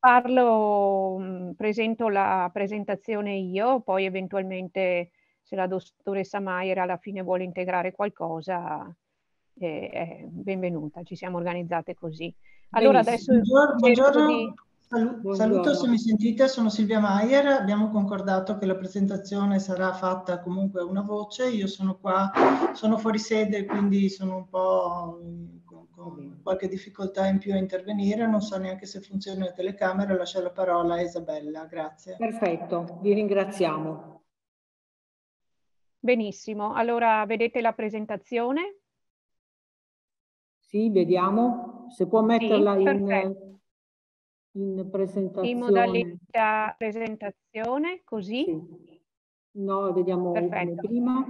Parlo, mhmm, presento la presentazione io, poi eventualmente se la dottoressa Maier alla fine vuole integrare qualcosa, eh, benvenuta, ci siamo organizzate così. Allora adesso... Buongiorno, di... saluto buongiorno. se mi sentite, sono Silvia Maier, abbiamo concordato che la presentazione sarà fatta comunque a una voce, io sono qua, sono fuori sede quindi sono un po' con qualche difficoltà in più a intervenire, non so neanche se funziona la telecamera, lascio la parola a Isabella, grazie. Perfetto, vi ringraziamo. Benissimo, allora vedete la presentazione? Sì, vediamo, se può metterla sì, in, in, presentazione. In modalità presentazione, così? Sì. No, vediamo prima.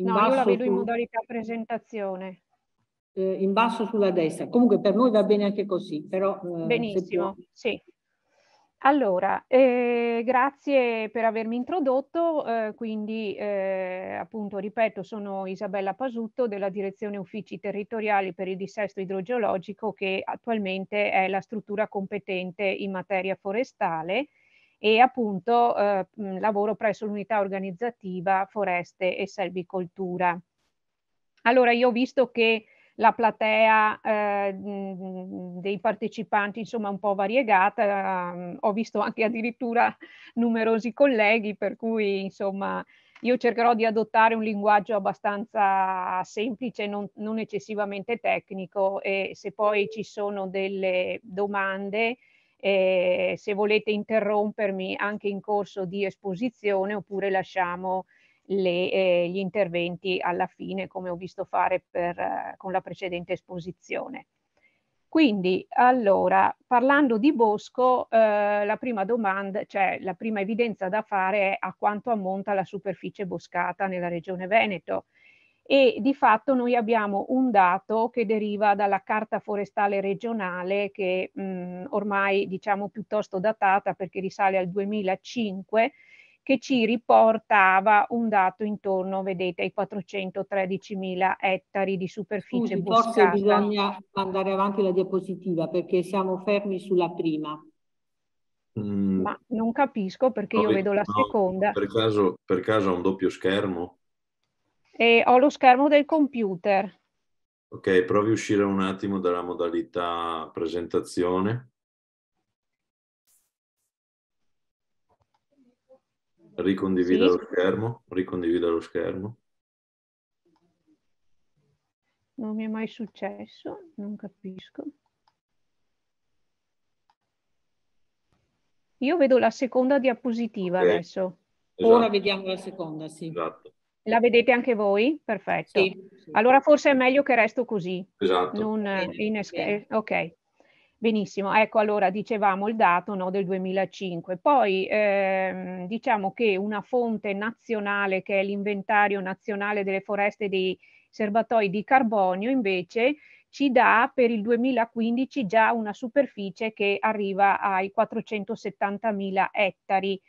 In no, io la vedo tu... in modalità presentazione eh, in basso sulla destra. Comunque per noi va bene anche così, però... Eh, Benissimo, sì. Allora, eh, grazie per avermi introdotto, eh, quindi eh, appunto ripeto sono Isabella Pasutto della Direzione Uffici Territoriali per il Dissesto Idrogeologico che attualmente è la struttura competente in materia forestale e appunto eh, lavoro presso l'unità organizzativa Foreste e Selvicoltura. Allora io ho visto che la platea eh, dei partecipanti insomma un po' variegata, ehm, ho visto anche addirittura numerosi colleghi per cui insomma io cercherò di adottare un linguaggio abbastanza semplice, non, non eccessivamente tecnico e se poi ci sono delle domande eh, se volete interrompermi anche in corso di esposizione oppure lasciamo le, eh, gli interventi alla fine, come ho visto fare per, eh, con la precedente esposizione. Quindi, allora, parlando di bosco, eh, la prima domanda, cioè la prima evidenza da fare è a quanto ammonta la superficie boscata nella regione Veneto. E di fatto noi abbiamo un dato che deriva dalla carta forestale regionale che mh, mm, ormai diciamo piuttosto datata perché risale al 2005 che ci riportava un dato intorno, vedete, ai 413.000 ettari di superficie Scusi, boscata. Forse bisogna andare avanti la diapositiva perché siamo fermi sulla prima. Mm. Ma non capisco perché no, io vedo no, la seconda. Per caso, per caso ha un doppio schermo? E ho lo schermo del computer. Ok, provi a uscire un attimo dalla modalità presentazione. Ricondivida sì. lo schermo, ricondivida lo schermo. Non mi è mai successo, non capisco. Io vedo la seconda diapositiva okay. adesso. Esatto. Ora vediamo la seconda, sì. Esatto. La vedete anche voi? Perfetto. Sì, Allora forse è meglio che resto così. Esatto. Non, eh, eh, okay. In... ok. Benissimo, ecco allora dicevamo il dato no, del 2005. Poi ehm, diciamo che una fonte nazionale che è l'inventario nazionale delle foreste dei serbatoi di carbonio invece ci dà per il 2015 già una superficie che arriva ai 470.000 ettari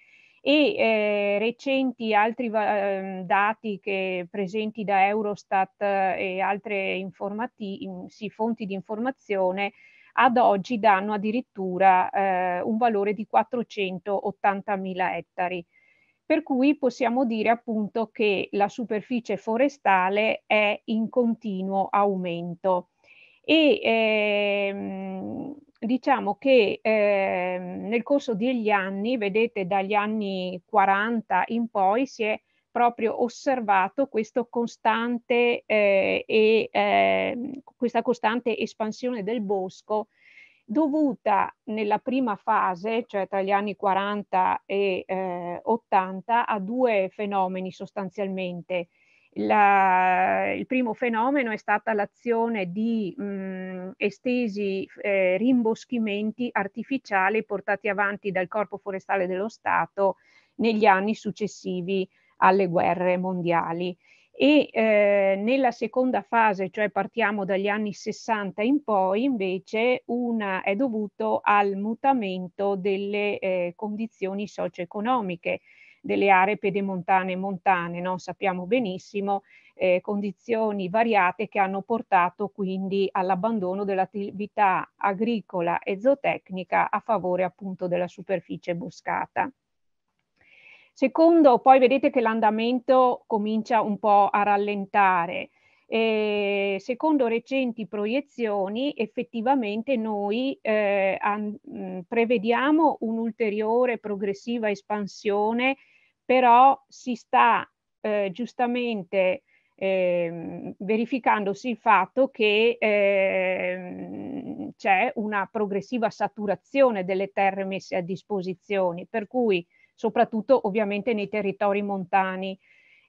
e eh, recenti altri eh, dati che, presenti da Eurostat eh, e altre informati- sì, fonti di informazione ad oggi danno addirittura eh, un valore di 480.000 ettari. Per cui possiamo dire appunto che la superficie forestale è in continuo aumento. E ehm, diciamo che ehm, nel corso degli anni, vedete dagli anni 40 in poi, si è proprio osservato questo costante, eh, e, eh, questa costante espansione del bosco dovuta nella prima fase, cioè tra gli anni 40 e eh, 80, a due fenomeni sostanzialmente. La, il primo fenomeno è stata l'azione di mh, estesi eh, rimboschimenti artificiali portati avanti dal Corpo Forestale dello Stato negli anni successivi alle guerre mondiali. E eh, nella seconda fase, cioè partiamo dagli anni 60 in poi, invece una, è dovuto al mutamento delle eh, condizioni socio-economiche delle aree pedemontane e montane, no? sappiamo benissimo, eh, condizioni variate che hanno portato quindi all'abbandono dell'attività agricola e zootecnica a favore appunto della superficie boscata. Secondo, poi vedete che l'andamento comincia un po' a rallentare. Eh, secondo recenti proiezioni, effettivamente noi eh, an- mm, prevediamo un'ulteriore progressiva espansione, però si sta eh, giustamente ehm, verificandosi il fatto che ehm, c'è una progressiva saturazione delle terre messe a disposizione, per cui soprattutto ovviamente nei territori montani.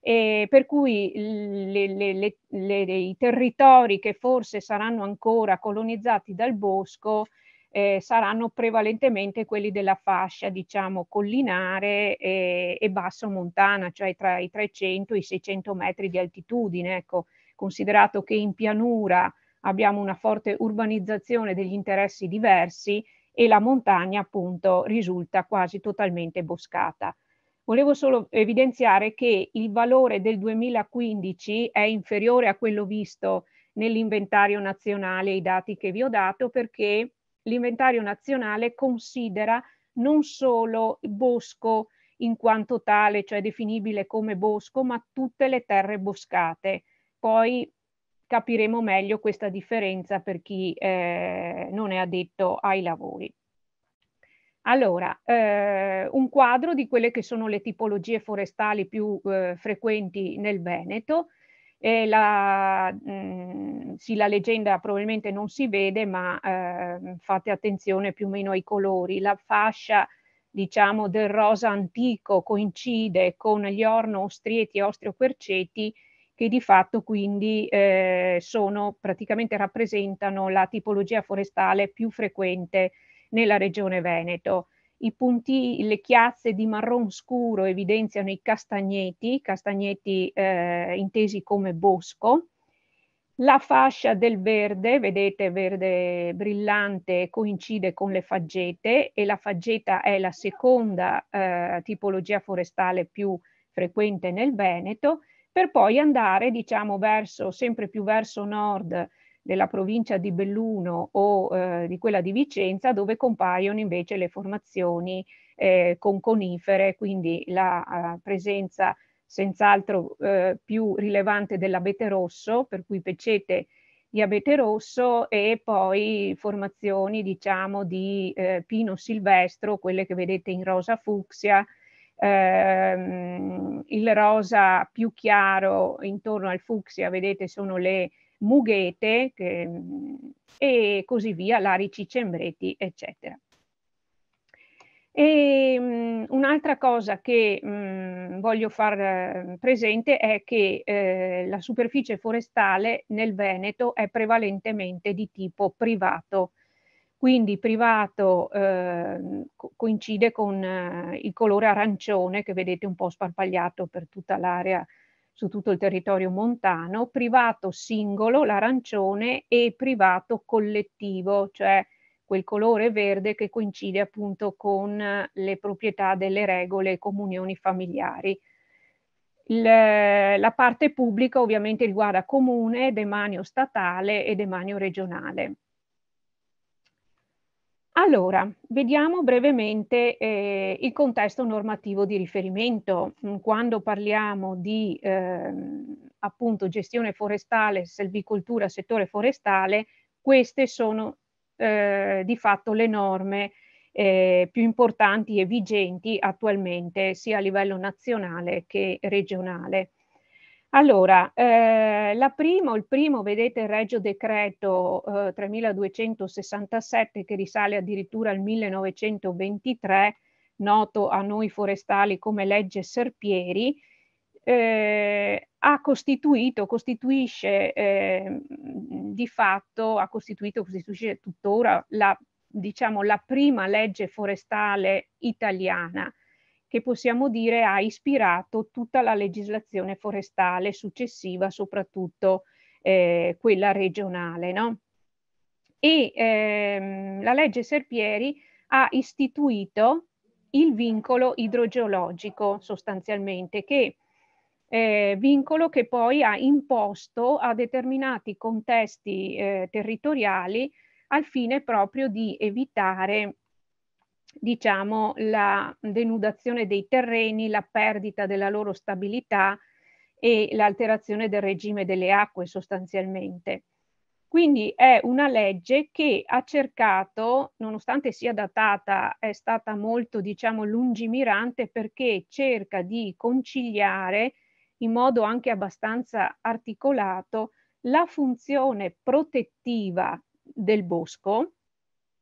E per cui le, le, le, i territori che forse saranno ancora colonizzati dal bosco eh, saranno prevalentemente quelli della fascia diciamo collinare e, e basso montana, cioè tra i 300 e i 600 metri di altitudine, ecco, considerato che in pianura abbiamo una forte urbanizzazione degli interessi diversi e la montagna appunto risulta quasi totalmente boscata. Volevo solo evidenziare che il valore del 2015 è inferiore a quello visto nell'inventario nazionale, i dati che vi ho dato, perché l'inventario nazionale considera non solo il bosco in quanto tale, cioè definibile come bosco, ma tutte le terre boscate. Poi capiremo meglio questa differenza per chi eh, non è addetto ai lavori. Allora, eh, un quadro di quelle che sono le tipologie forestali più eh, frequenti nel Veneto. Eh, la, mh, mm, sì, la leggenda probabilmente non si vede, ma ehm, fate attenzione più o meno ai colori. La fascia, diciamo, del rosa antico coincide con gli orno, ostrieti e querceti, che di fatto quindi eh, sono, praticamente rappresentano la tipologia forestale più frequente nella regione Veneto. I punti, le chiazze di marron scuro evidenziano i castagneti, castagneti eh, intesi come bosco. La fascia del verde, vedete verde brillante, coincide con le faggete e la faggeta è la seconda eh, tipologia forestale più frequente nel Veneto per poi andare, diciamo, verso, sempre più verso nord della provincia di Belluno o eh, di quella di Vicenza, dove compaiono invece le formazioni eh, con conifere, quindi la eh, presenza senz'altro eh, più rilevante dell'abete rosso, per cui pecete di abete rosso e poi formazioni diciamo di eh, pino silvestro, quelle che vedete in rosa fucsia, ehm, il rosa più chiaro intorno al fucsia, vedete sono le mughete che, e così via, larici, cembreti, eccetera. E um, un'altra cosa che um, voglio far uh, presente è che eh, la superficie forestale nel Veneto è prevalentemente di tipo privato, quindi privato eh, coincide con eh, il colore arancione che vedete un po' sparpagliato per tutta l'area, su tutto il territorio montano, privato singolo, l'arancione, e privato collettivo, cioè quel colore verde che coincide appunto con eh, le proprietà delle regole e comunioni familiari. Il, eh, la parte pubblica ovviamente riguarda comune, demanio statale e demanio regionale. Allora, vediamo brevemente eh, il contesto normativo di riferimento. Mm, quando parliamo di eh, appunto gestione forestale, selvicoltura, settore forestale, queste sono eh, di fatto le norme eh, più importanti e vigenti attualmente sia a livello nazionale che regionale. Allora, eh, la prima, il primo, vedete il Regio Decreto eh, 3267 che risale addirittura al 1923, noto a noi forestali come legge Serpieri, eh, ha costituito, costituisce ehm, di fatto, ha costituito, costituisce tuttora la, diciamo, la prima legge forestale italiana che possiamo dire ha ispirato tutta la legislazione forestale successiva, soprattutto eh, quella regionale. No? E ehm, la legge Serpieri ha istituito il vincolo idrogeologico sostanzialmente, che eh, vincolo che poi ha imposto a determinati contesti eh, territoriali al fine proprio di evitare diciamo, la denudazione dei terreni, la perdita della loro stabilità e l'alterazione del regime delle acque sostanzialmente. Quindi è una legge che ha cercato, nonostante sia datata, è stata molto diciamo, lungimirante perché cerca di conciliare in modo anche abbastanza articolato la funzione protettiva del bosco,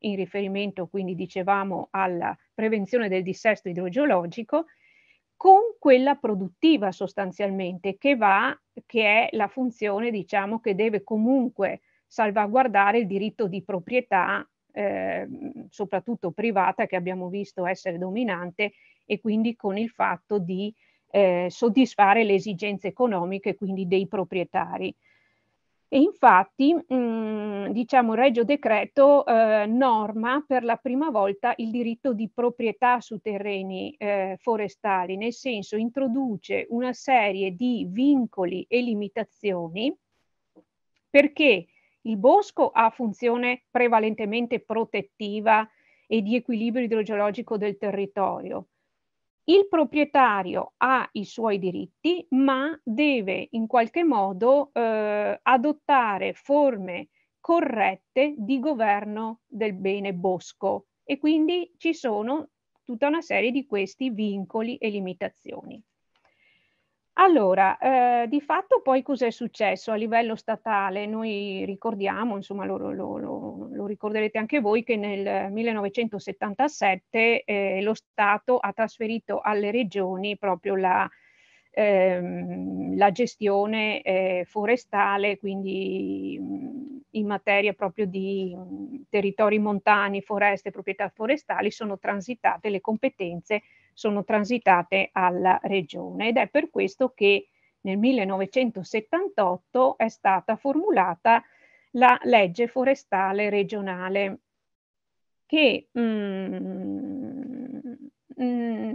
in riferimento quindi dicevamo alla prevenzione del dissesto idrogeologico, con quella produttiva sostanzialmente che va, che è la funzione diciamo che deve comunque salvaguardare il diritto di proprietà, eh, soprattutto privata che abbiamo visto essere dominante e quindi con il fatto di eh, soddisfare le esigenze economiche quindi dei proprietari. E infatti, mh, mhmm, diciamo, il Regio Decreto eh, norma per la prima volta il diritto di proprietà su terreni eh, forestali, nel senso introduce una serie di vincoli e limitazioni perché il bosco ha funzione prevalentemente protettiva e di equilibrio idrogeologico del territorio, il proprietario ha i suoi diritti, ma deve in qualche modo eh, adottare forme corrette di governo del bene bosco e quindi ci sono tutta una serie di questi vincoli e limitazioni. Allora, eh, di fatto poi cos'è successo a livello statale? Noi ricordiamo, insomma lo, lo, lo, lo ricorderete anche voi, che nel 1977 eh, lo Stato ha trasferito alle regioni proprio la, ehm, la gestione eh, forestale, quindi mm, in materia proprio di mm, territori montani, foreste, proprietà forestali, sono transitate le competenze sono transitate alla regione ed è per questo che nel 1978 è stata formulata la legge forestale regionale che mm, mm,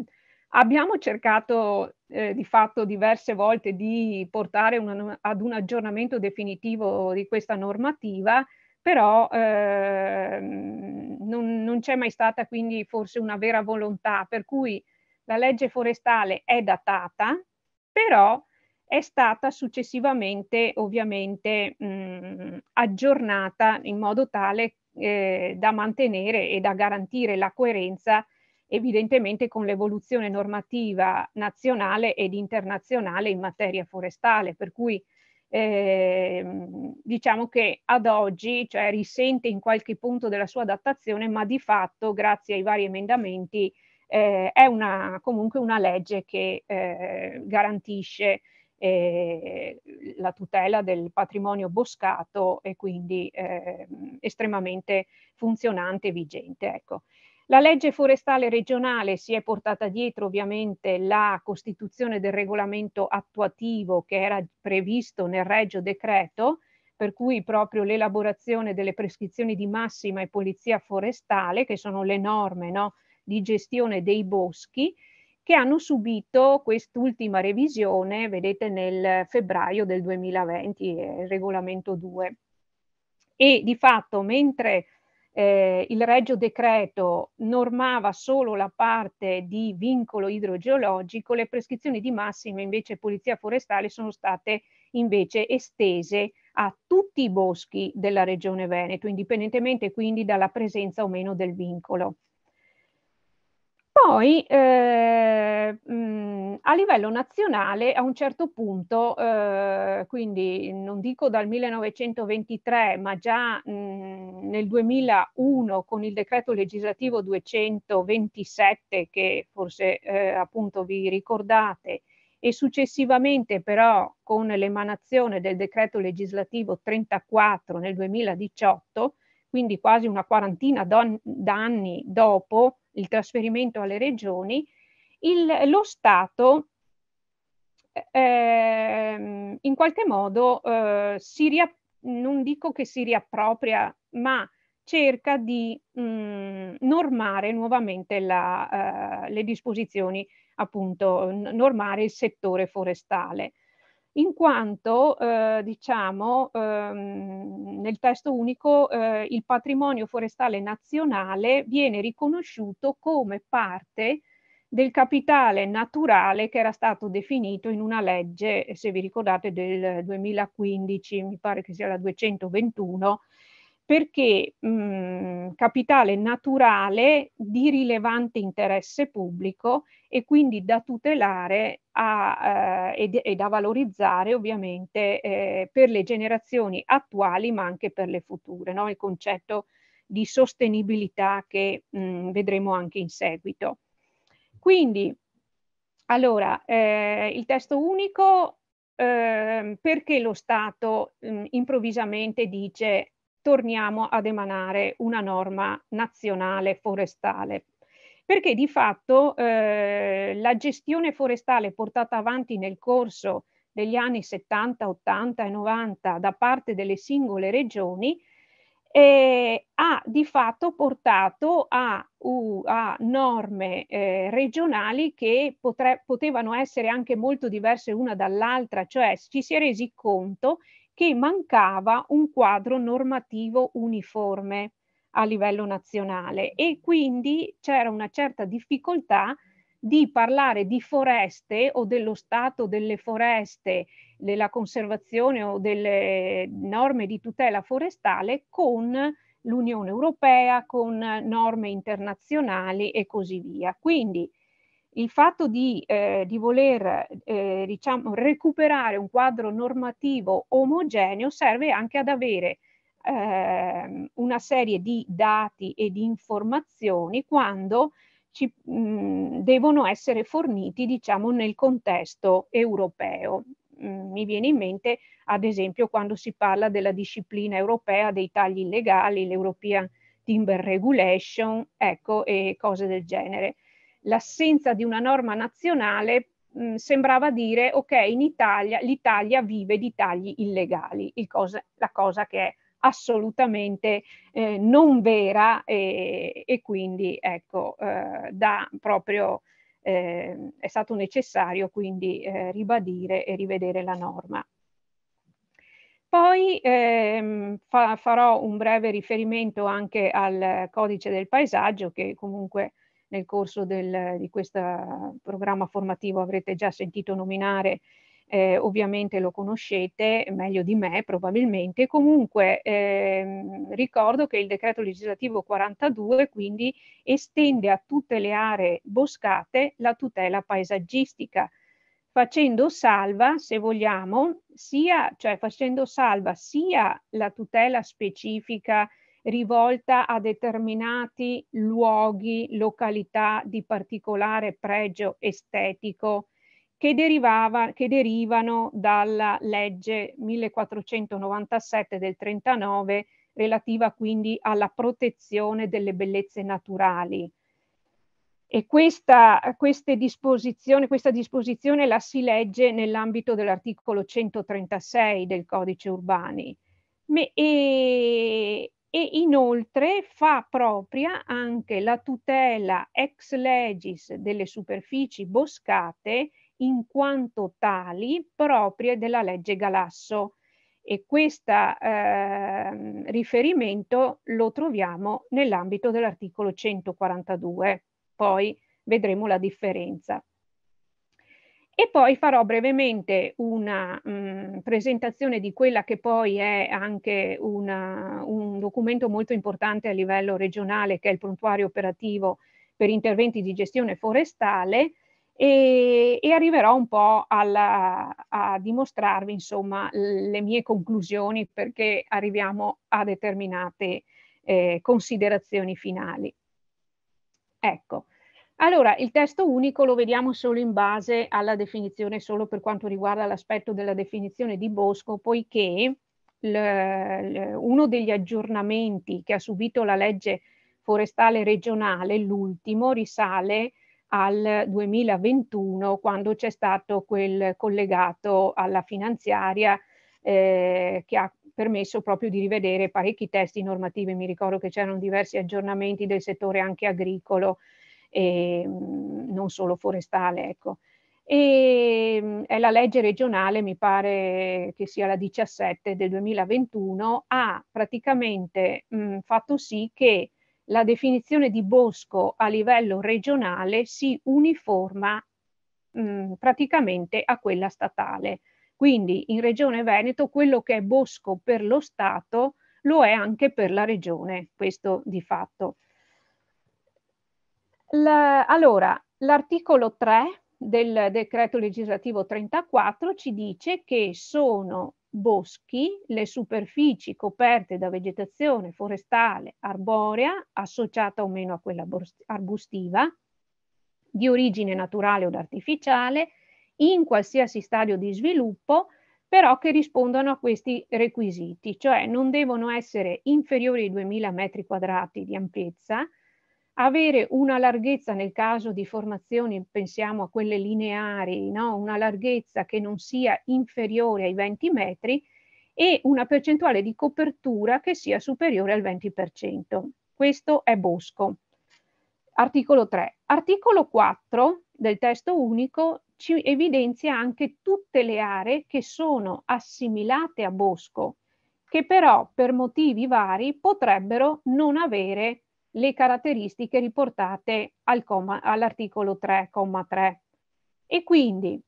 abbiamo cercato eh, di fatto diverse volte di portare un, ad un aggiornamento definitivo di questa normativa, però eh, non, non c'è mai stata quindi forse una vera volontà, per cui la legge forestale è datata, però è stata successivamente ovviamente mh, aggiornata in modo tale eh, da mantenere e da garantire la coerenza evidentemente con l'evoluzione normativa nazionale ed internazionale in materia forestale, per cui eh, diciamo che ad oggi cioè, risente in qualche punto della sua adattazione, ma di fatto grazie ai vari emendamenti eh, è una, comunque una legge che eh, garantisce eh, la tutela del patrimonio boscato e quindi eh, estremamente funzionante e vigente. Ecco. La legge forestale regionale si è portata dietro ovviamente la costituzione del regolamento attuativo che era previsto nel Regio Decreto, per cui proprio l'elaborazione delle prescrizioni di massima e polizia forestale, che sono le norme no, di gestione dei boschi che hanno subito quest'ultima revisione, vedete, nel febbraio del 2020, eh, il regolamento 2. E di fatto, mentre eh, il Regio Decreto normava solo la parte di vincolo idrogeologico, le prescrizioni di massima invece Polizia Forestale sono state invece estese a tutti i boschi della Regione Veneto, indipendentemente quindi dalla presenza o meno del vincolo. Poi eh, mh, a livello nazionale a un certo punto, eh, quindi non dico dal 1923, ma già mh, nel 2001 con il decreto legislativo 227 che forse eh, appunto vi ricordate e successivamente però con l'emanazione del decreto legislativo 34 nel 2018, quindi quasi una quarantina d'anni dopo il trasferimento alle regioni, il, lo Stato eh, ehm, in qualche modo eh, si riapp- non dico che si riappropria, ma cerca di mh, mm, normare nuovamente la, eh, le disposizioni, appunto, normare il settore forestale in quanto eh, diciamo ehm, nel testo unico eh, il patrimonio forestale nazionale viene riconosciuto come parte del capitale naturale che era stato definito in una legge, se vi ricordate, del 2015, mi pare che sia la 221, perché mh, mhmm, capitale naturale di rilevante interesse pubblico e quindi da tutelare a, eh, e, e, da valorizzare ovviamente eh, per le generazioni attuali ma anche per le future, no? il concetto di sostenibilità che mh, mhmm, vedremo anche in seguito. Quindi, allora, eh, il testo unico ehm, perché lo Stato mh, mhmm, improvvisamente dice torniamo ad emanare una norma nazionale forestale. Perché di fatto eh, la gestione forestale portata avanti nel corso degli anni 70, 80 e 90 da parte delle singole regioni eh, ha di fatto portato a, uh, a norme eh, regionali che potre, potevano essere anche molto diverse una dall'altra, cioè ci si è resi conto che mancava un quadro normativo uniforme a livello nazionale e quindi c'era una certa difficoltà di parlare di foreste o dello stato delle foreste, della conservazione o delle norme di tutela forestale con l'Unione Europea, con norme internazionali e così via. Quindi il fatto di, eh, di voler eh, diciamo, recuperare un quadro normativo omogeneo serve anche ad avere eh, una serie di dati e di informazioni quando ci, mh, mm, devono essere forniti diciamo, nel contesto europeo. Mm, mi viene in mente, ad esempio, quando si parla della disciplina europea dei tagli illegali, l'European Timber Regulation, ecco, e cose del genere l'assenza di una norma nazionale mh, mm, sembrava dire ok, in Italia l'Italia vive di tagli illegali, il cosa, la cosa che è assolutamente eh, non vera e, e quindi ecco, eh, da proprio eh, è stato necessario quindi eh, ribadire e rivedere la norma. Poi ehm, fa, farò un breve riferimento anche al codice del paesaggio che comunque nel corso del, di questo programma formativo avrete già sentito nominare, eh, ovviamente lo conoscete meglio di me probabilmente. Comunque ehm, ricordo che il decreto legislativo 42 quindi estende a tutte le aree boscate la tutela paesaggistica facendo salva, se vogliamo, sia, cioè facendo salva sia la tutela specifica rivolta a determinati luoghi, località di particolare pregio estetico che, derivava, che derivano dalla legge 1497 del 39 relativa quindi alla protezione delle bellezze naturali. E questa, disposizione, questa disposizione la si legge nell'ambito dell'articolo 136 del codice urbani. Me, e, e inoltre fa propria anche la tutela ex legis delle superfici boscate in quanto tali proprie della legge Galasso e questo eh, riferimento lo troviamo nell'ambito dell'articolo 142. Poi vedremo la differenza. E poi farò brevemente una mh, mhmm, presentazione di quella che poi è anche una, un documento molto importante a livello regionale, che è il prontuario operativo per interventi di gestione forestale, e, e arriverò un po' alla, a dimostrarvi insomma, le mie conclusioni perché arriviamo a determinate eh, considerazioni finali. Ecco. Allora, il testo unico lo vediamo solo in base alla definizione, solo per quanto riguarda l'aspetto della definizione di Bosco, poiché uno degli aggiornamenti che ha subito la legge forestale regionale, l'ultimo, risale al 2021 quando c'è stato quel collegato alla finanziaria eh, che ha permesso proprio di rivedere parecchi testi normativi. Mi ricordo che c'erano diversi aggiornamenti del settore anche agricolo e, ehm, non solo forestale. Ecco. E, ehm, è la legge regionale, mi pare che sia la 17 del 2021, ha praticamente mh, fatto sì che la definizione di bosco a livello regionale si uniforma mh, praticamente a quella statale. Quindi in Regione Veneto quello che è bosco per lo Stato lo è anche per la Regione, questo di fatto. La, allora, l'articolo 3 del decreto legislativo 34 ci dice che sono boschi le superfici coperte da vegetazione forestale arborea associata o meno a quella arbustiva di origine naturale o artificiale in qualsiasi stadio di sviluppo però che rispondono a questi requisiti, cioè non devono essere inferiori ai 2000 metri quadrati di ampiezza, avere una larghezza nel caso di formazioni, pensiamo a quelle lineari, no? una larghezza che non sia inferiore ai 20 metri e una percentuale di copertura che sia superiore al 20%. Questo è Bosco. Articolo 3. Articolo 4 del testo unico ci evidenzia anche tutte le aree che sono assimilate a Bosco, che però per motivi vari potrebbero non avere le caratteristiche riportate al all'articolo 3,3. E quindi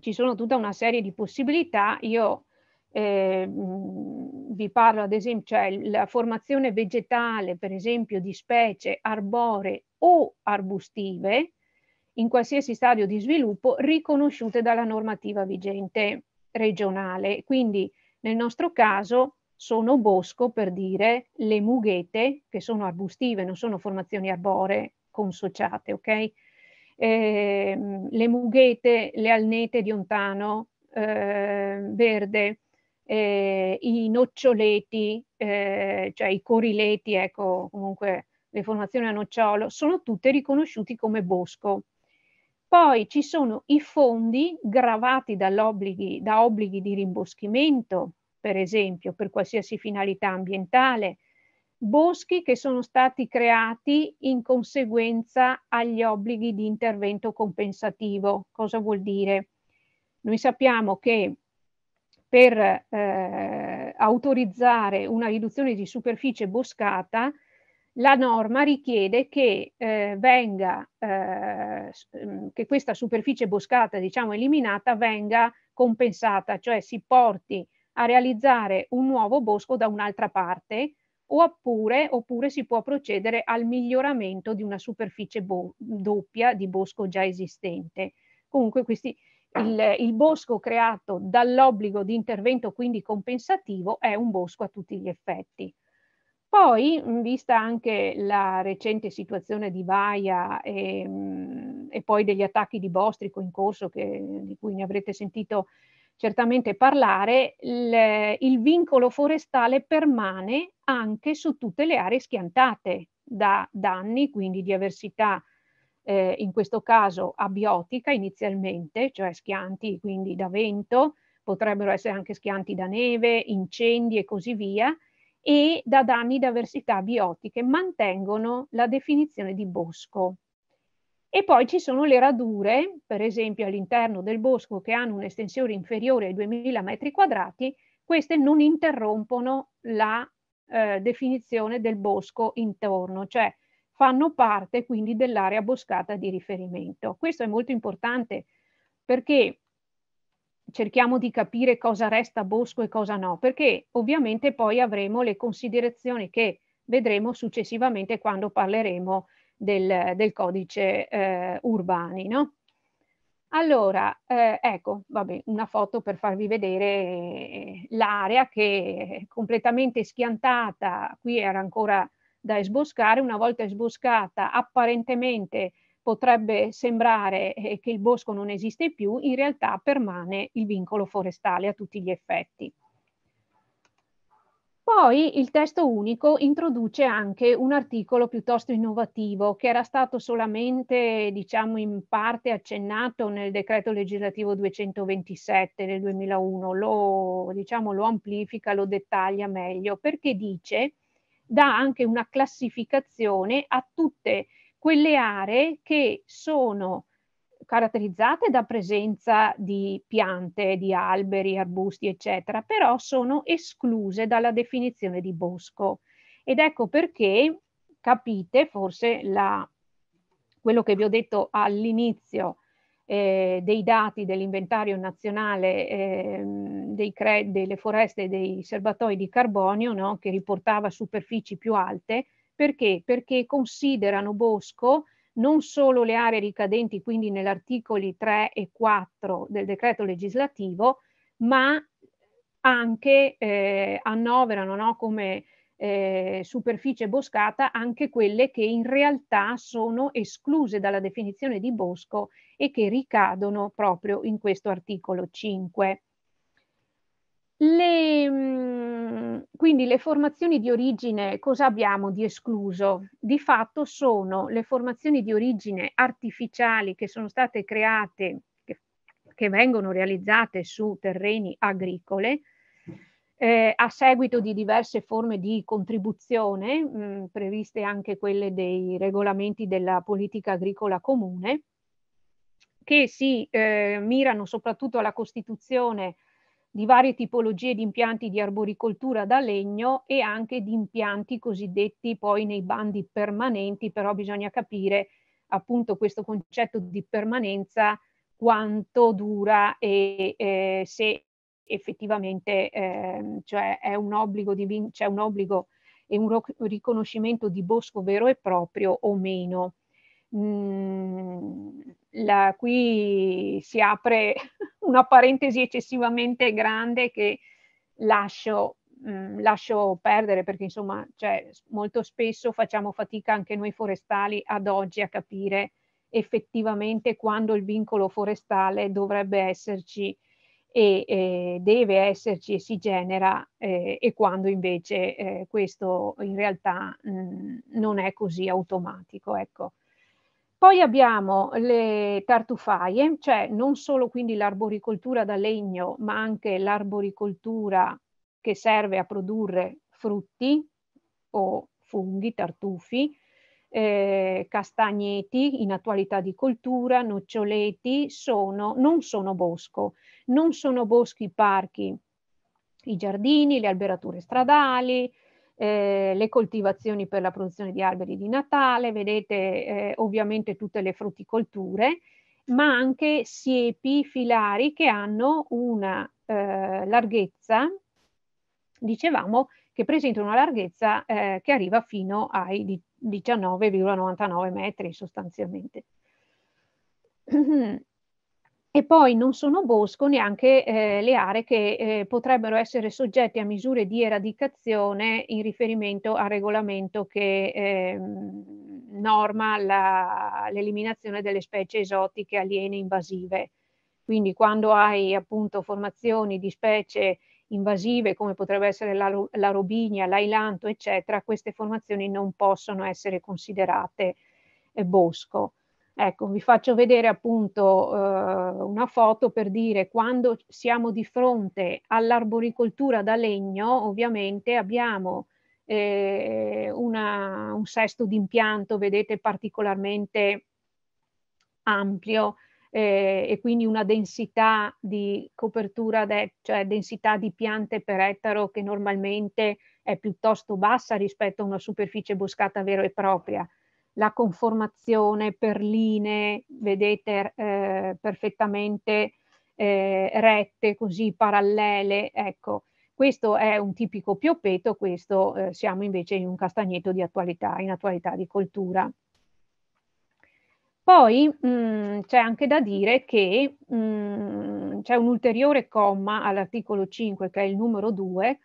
ci sono tutta una serie di possibilità. Io eh, vi parlo ad esempio, cioè la formazione vegetale, per esempio, di specie arboree o arbustive, in qualsiasi stadio di sviluppo, riconosciute dalla normativa vigente regionale. Quindi nel nostro caso sono bosco per dire le mughete, che sono arbustive, non sono formazioni arboree consociate, ok? Eh, le mughete, le alnete di ontano eh, verde, eh, i noccioleti, eh, cioè i corileti, ecco, comunque le formazioni a nocciolo, sono tutte riconosciuti come bosco. Poi ci sono i fondi gravati da obblighi di rimboschimento per esempio, per qualsiasi finalità ambientale, boschi che sono stati creati in conseguenza agli obblighi di intervento compensativo. Cosa vuol dire? Noi sappiamo che per eh, autorizzare una riduzione di superficie boscata, la norma richiede che, eh, venga, eh, mm, che questa superficie boscata diciamo, eliminata venga compensata, cioè si porti a realizzare un nuovo bosco da un'altra parte oppure, oppure si può procedere al miglioramento di una superficie bo- doppia di bosco già esistente. Comunque questi, il, il bosco creato dall'obbligo di intervento quindi compensativo è un bosco a tutti gli effetti. Poi, vista anche la recente situazione di Vaia e, ehm, e poi degli attacchi di Bostrico in corso, che, di cui ne avrete sentito certamente parlare, il, il vincolo forestale permane anche su tutte le aree schiantate da danni, quindi di avversità eh, in questo caso abiotica inizialmente, cioè schianti quindi da vento, potrebbero essere anche schianti da neve, incendi e così via, e da danni da avversità biotiche mantengono la definizione di bosco. E poi ci sono le radure, per esempio all'interno del bosco che hanno un'estensione inferiore ai 2000 metri quadrati, queste non interrompono la eh, definizione del bosco intorno, cioè fanno parte quindi dell'area boscata di riferimento. Questo è molto importante perché cerchiamo di capire cosa resta bosco e cosa no, perché ovviamente poi avremo le considerazioni che vedremo successivamente quando parleremo di del, del codice eh, urbani. No? Allora, eh, ecco, vabbè, una foto per farvi vedere eh, l'area che è completamente schiantata, qui era ancora da esboscare, una volta esboscata apparentemente potrebbe sembrare eh, che il bosco non esiste più, in realtà permane il vincolo forestale a tutti gli effetti. Poi il testo unico introduce anche un articolo piuttosto innovativo che era stato solamente, diciamo, in parte accennato nel decreto legislativo 227 del 2001, lo, diciamo, lo amplifica, lo dettaglia meglio, perché dice, dà anche una classificazione a tutte quelle aree che sono caratterizzate da presenza di piante, di alberi, arbusti, eccetera, però sono escluse dalla definizione di bosco. Ed ecco perché capite forse la, quello che vi ho detto all'inizio eh, dei dati dell'inventario nazionale eh, dei delle foreste e dei serbatoi di carbonio, no? che riportava superfici più alte, perché? Perché considerano bosco non solo le aree ricadenti quindi nell'articoli 3 e 4 del decreto legislativo, ma anche eh, annoverano no, come eh, superficie boscata anche quelle che in realtà sono escluse dalla definizione di bosco e che ricadono proprio in questo articolo 5. Le, mhmm, quindi le formazioni di origine, cosa abbiamo di escluso? Di fatto sono le formazioni di origine artificiali che sono state create, che, che vengono realizzate su terreni agricole, eh, a seguito di diverse forme di contribuzione, mh, mhmm, previste anche quelle dei regolamenti della politica agricola comune, che si eh, mirano soprattutto alla costituzione di varie tipologie di impianti di arboricoltura da legno e anche di impianti cosiddetti poi nei bandi permanenti, però bisogna capire appunto questo concetto di permanenza quanto dura e eh, se effettivamente eh, cioè è un obbligo di c'è cioè un obbligo e un riconoscimento di bosco vero e proprio o meno. Mm, la, qui si apre una parentesi eccessivamente grande che lascio, mh, mm, lascio perdere perché insomma cioè, molto spesso facciamo fatica anche noi forestali ad oggi a capire effettivamente quando il vincolo forestale dovrebbe esserci e eh, deve esserci e si genera eh, e quando invece eh, questo in realtà mh, mm, non è così automatico. Ecco. Poi abbiamo le tartufaie, cioè non solo quindi l'arboricoltura da legno, ma anche l'arboricoltura che serve a produrre frutti o funghi, tartufi, eh, castagneti in attualità di coltura, noccioleti, sono, non sono bosco, non sono boschi i parchi, i giardini, le alberature stradali, eh, le coltivazioni per la produzione di alberi di Natale, vedete eh, ovviamente tutte le frutticolture, ma anche siepi filari che hanno una eh, larghezza, dicevamo, che presentano una larghezza eh, che arriva fino ai 19,99 metri sostanzialmente. e poi non sono bosco neanche eh, le aree che eh, potrebbero essere soggette a misure di eradicazione in riferimento al regolamento che eh, norma la, l'eliminazione delle specie esotiche aliene invasive. Quindi quando hai appunto formazioni di specie invasive come potrebbe essere la, la robinia, l'ailanto, eccetera, queste formazioni non possono essere considerate eh, bosco. Ecco, vi faccio vedere appunto eh, una foto per dire quando siamo di fronte all'arboricoltura da legno, ovviamente abbiamo eh, una, un sesto d'impianto, vedete, particolarmente ampio eh, e quindi una densità di copertura, de cioè densità di piante per ettaro che normalmente è piuttosto bassa rispetto a una superficie boscata vera e propria la conformazione per linee, vedete eh, perfettamente eh, rette, così parallele, ecco. Questo è un tipico pioppetto, questo eh, siamo invece in un castagneto di attualità, in attualità di coltura. Poi mm, c'è anche da dire che mm, c'è un ulteriore comma all'articolo 5, che è il numero 2,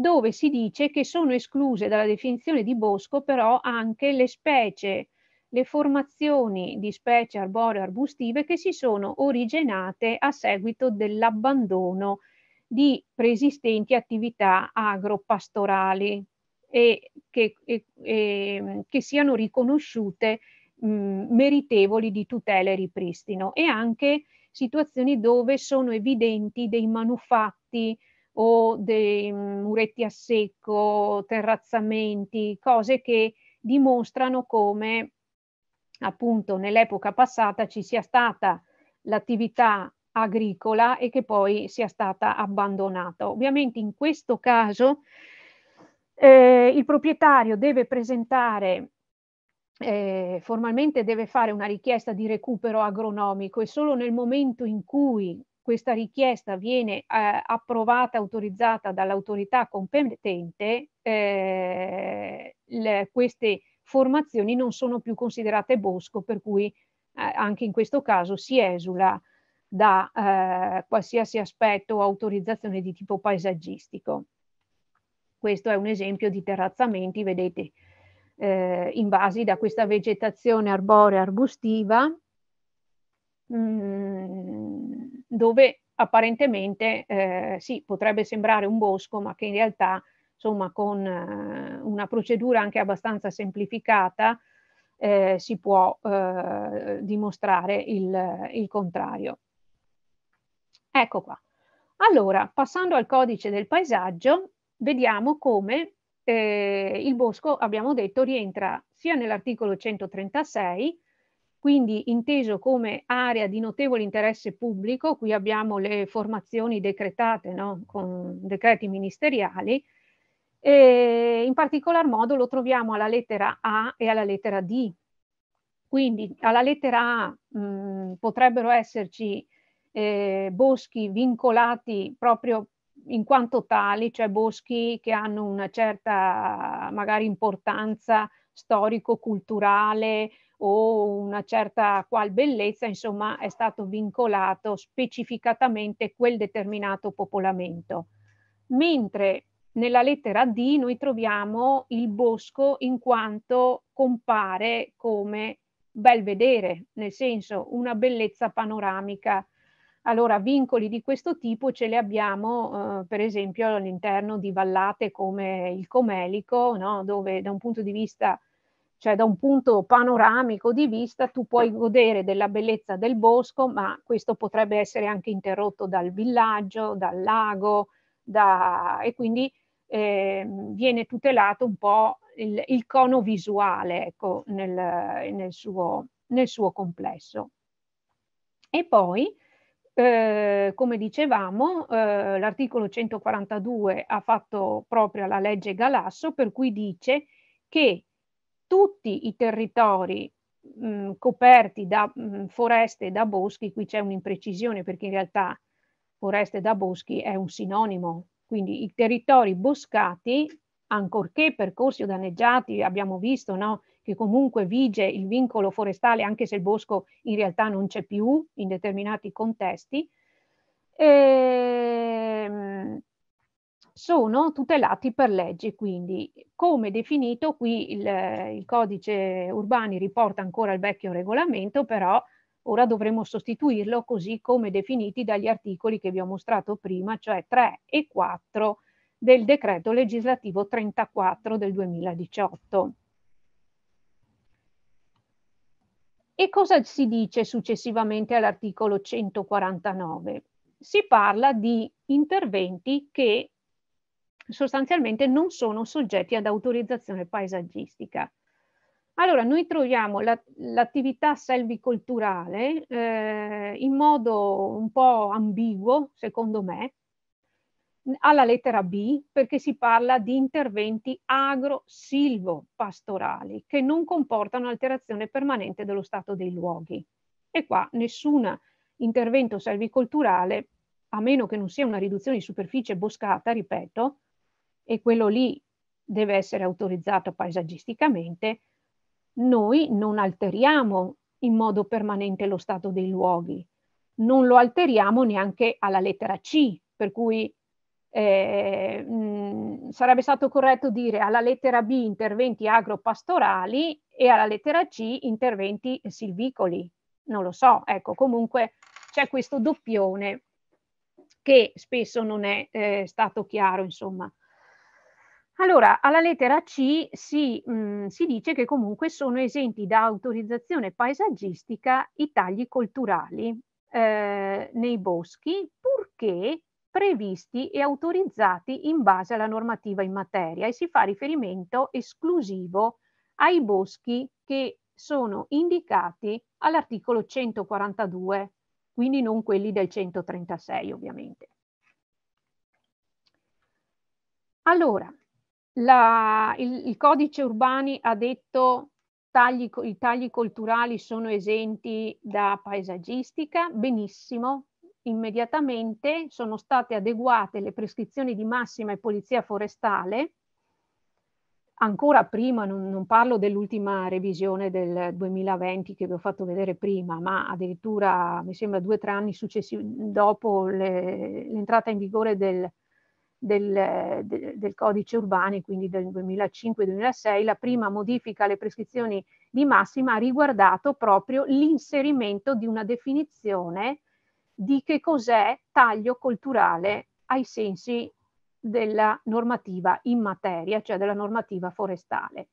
dove si dice che sono escluse dalla definizione di bosco però anche le specie, le formazioni di specie arboree arbustive che si sono originate a seguito dell'abbandono di preesistenti attività agropastorali e che, e, e, che siano riconosciute mh, meritevoli di tutela e ripristino e anche situazioni dove sono evidenti dei manufatti o dei mm, muretti a secco, terrazzamenti, cose che dimostrano come appunto nell'epoca passata ci sia stata l'attività agricola e che poi sia stata abbandonata. Ovviamente in questo caso eh, il proprietario deve presentare eh, formalmente deve fare una richiesta di recupero agronomico e solo nel momento in cui questa richiesta viene eh, approvata, autorizzata dall'autorità competente, eh, le, queste formazioni non sono più considerate bosco, per cui eh, anche in questo caso si esula da eh, qualsiasi aspetto o autorizzazione di tipo paesaggistico. Questo è un esempio di terrazzamenti, vedete, eh, invasi da questa vegetazione arborea arbustiva. Mm dove apparentemente eh, sì, potrebbe sembrare un bosco, ma che in realtà insomma, con eh, una procedura anche abbastanza semplificata eh, si può eh, dimostrare il, il, contrario. Ecco qua. Allora, passando al codice del paesaggio, vediamo come eh, il bosco, abbiamo detto, rientra sia nell'articolo 136 quindi inteso come area di notevole interesse pubblico, qui abbiamo le formazioni decretate no? con decreti ministeriali, e in particolar modo lo troviamo alla lettera A e alla lettera D. Quindi alla lettera A mh, potrebbero esserci eh, boschi vincolati proprio in quanto tali, cioè boschi che hanno una certa magari importanza storico-culturale, o una certa qual bellezza, insomma è stato vincolato specificatamente quel determinato popolamento. Mentre nella lettera D noi troviamo il bosco in quanto compare come bel vedere, nel senso una bellezza panoramica. Allora, vincoli di questo tipo ce li abbiamo, eh, per esempio, all'interno di vallate come il Comelico, no? dove da un punto di vista cioè da un punto panoramico di vista tu puoi godere della bellezza del bosco, ma questo potrebbe essere anche interrotto dal villaggio, dal lago, da... e quindi eh, viene tutelato un po' il, il cono visuale ecco, nel, nel, suo, nel, suo, complesso. E poi, eh, come dicevamo, eh, l'articolo 142 ha fatto propria la legge Galasso, per cui dice che tutti i territori mh, mm, coperti da mh, mm, foreste e da boschi, qui c'è un'imprecisione perché in realtà foreste da boschi è un sinonimo, quindi i territori boscati, ancorché percorsi o danneggiati, abbiamo visto no, che comunque vige il vincolo forestale anche se il bosco in realtà non c'è più in determinati contesti, e, ehm, sono tutelati per legge. Quindi, come definito, qui il, il codice urbani riporta ancora il vecchio regolamento, però ora dovremo sostituirlo così come definiti dagli articoli che vi ho mostrato prima, cioè 3 e 4 del decreto legislativo 34 del 2018. E cosa si dice successivamente all'articolo 149? Si parla di interventi che sostanzialmente non sono soggetti ad autorizzazione paesaggistica. Allora, noi troviamo l'attività la, selvicolturale eh, in modo un po' ambiguo, secondo me, alla lettera B, perché si parla di interventi agro-silvo-pastorali che non comportano alterazione permanente dello stato dei luoghi. E qua nessun intervento selvicolturale, a meno che non sia una riduzione di superficie boscata, ripeto, e quello lì deve essere autorizzato paesaggisticamente, noi non alteriamo in modo permanente lo stato dei luoghi, non lo alteriamo neanche alla lettera C, per cui eh, mh, sarebbe stato corretto dire alla lettera B interventi agropastorali e alla lettera C interventi silvicoli. Non lo so, ecco, comunque c'è questo doppione che spesso non è eh, stato chiaro, insomma. Allora, alla lettera C si, mh, mm, si, dice che comunque sono esenti da autorizzazione paesaggistica i tagli culturali eh, nei boschi, purché previsti e autorizzati in base alla normativa in materia e si fa riferimento esclusivo ai boschi che sono indicati all'articolo 142, quindi non quelli del 136 ovviamente. Allora, la, il, il, codice urbani ha detto tagli, i tagli culturali sono esenti da paesaggistica, benissimo, immediatamente sono state adeguate le prescrizioni di massima e polizia forestale, ancora prima, non, non parlo dell'ultima revisione del 2020 che vi ho fatto vedere prima, ma addirittura mi sembra due o tre anni successivi dopo l'entrata in vigore del del, eh, de, del codice urbani, quindi del 2005-2006, la prima modifica alle prescrizioni di massima ha riguardato proprio l'inserimento di una definizione di che cos'è taglio culturale ai sensi della normativa in materia, cioè della normativa forestale.